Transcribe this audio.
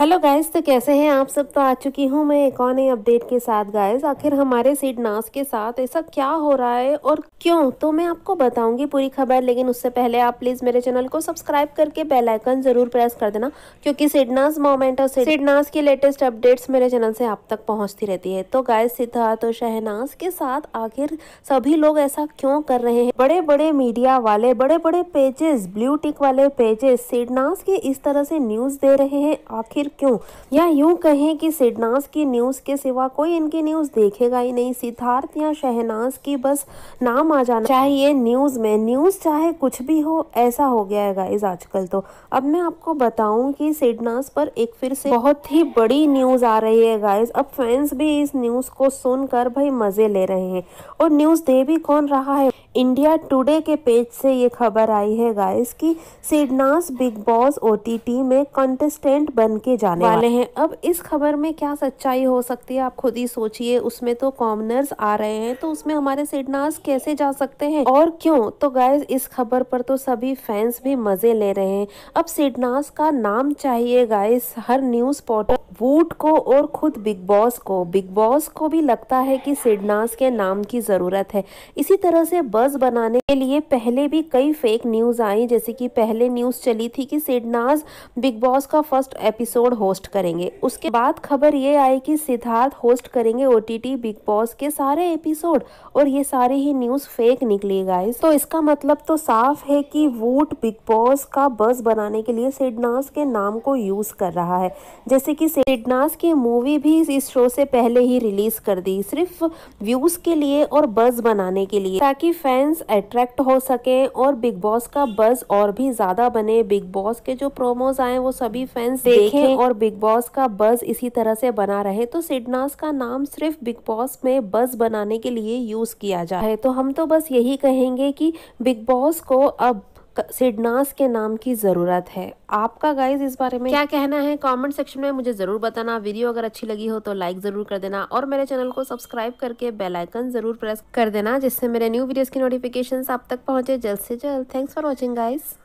hello guys तो कैसे हैं आप सब तो आ चुकी हूँ मैं एक और नई अपडेट के साथ गाइस आखिर हमारे सीड नास के साथ ऐसा क्या हो रहा है और क्यों तो मैं आपको बताऊंगी पूरी खबर लेकिन उससे पहले आप प्लीज़ मेरे चैनल को सब्सक्राइब करके बेल आइकन ज़रूर प्रेस कर देना क्योंकि सिडनास मोमेंट और सिडनास की लेटेस्ट अपडेट्स मेरे चैनल से आप तक पहुँचती रहती है तो गाय सिद्धार्थ और शहनाज के साथ आखिर सभी लोग ऐसा क्यों कर रहे हैं बड़े बड़े मीडिया वाले बड़े बड़े पेजेस ब्लू टिक वाले पेजेस सिडनास के इस तरह से न्यूज़ दे रहे हैं आखिर क्यों या यूं कहें कि सिडनास की न्यूज़ के सिवा कोई इनकी न्यूज़ देखेगा ही नहीं सिद्धार्थ या शहनाज की बस नाम आ जाना चाहिए न्यूज़ में न्यूज़ चाहे कुछ भी हो ऐसा हो गया है गाइज आजकल तो अब मैं आपको बताऊं कि सिडनास पर एक फिर से बहुत ही बड़ी न्यूज़ आ रही है गाइज अब फैंस भी इस न्यूज़ को सुनकर भाई मज़े ले रहे हैं और न्यूज़ दे भी कौन रहा है इंडिया टुडे के पेज से ये खबर आई है गाइस कि सिडनास बिग बॉस ओटीटी में कंटेस्टेंट बन के जाने वाले हैं अब इस खबर में क्या सच्चाई हो सकती है आप खुद ही सोचिए उसमें तो कॉमनर्स आ रहे हैं तो उसमें हमारे सिडनास कैसे जा सकते हैं और क्यों तो गाइज इस खबर पर तो सभी फैंस भी मजे ले रहे हैं अब सिडनास का नाम चाहिए गाइज हर न्यूज पोर्टल वूट को और खुद बिग बॉस को बिग बॉस को भी लगता है कि सिडनास के नाम की ज़रूरत है इसी तरह से बस बनाने के लिए पहले भी कई फेक न्यूज़ आई जैसे कि पहले न्यूज़ चली थी कि सिडनास बिग बॉस का फर्स्ट एपिसोड एपिसोड होस्ट करेंगे उसके बाद खबर ये आई कि सिद्धार्थ होस्ट करेंगे ओ बिग बॉस के सारे एपिसोड और ये सारी ही न्यूज फेक निकली गाइस तो इसका मतलब तो साफ है कि वोट बिग बॉस का बस बनाने के लिए सिडनास के नाम को यूज कर रहा है जैसे कि सिडनास की मूवी भी इस शो से पहले ही रिलीज कर दी सिर्फ व्यूज के लिए और बस बनाने के लिए ताकि फैंस अट्रैक्ट हो सके और बिग बॉस का बस और भी ज्यादा बने बिग बॉस के जो प्रोमोज आए वो सभी फैंस देखें और बिग बॉस का बज इसी तरह से बना रहे तो सिडनास का नाम सिर्फ बिग बॉस में बज बनाने के लिए यूज किया जाए तो हम तो बस यही कहेंगे कि बिग बॉस को अब सिडनास के नाम की ज़रूरत है आपका गाइज इस बारे में क्या कहना है कमेंट सेक्शन में मुझे ज़रूर बताना वीडियो अगर अच्छी लगी हो तो लाइक ज़रूर कर देना और मेरे चैनल को सब्सक्राइब करके बेल आइकन ज़रूर प्रेस कर देना जिससे मेरे न्यू वीडियोस की नोटिफिकेशंस आप तक पहुंचे जल्द से जल्द थैंक्स फॉर वॉचिंग गाइज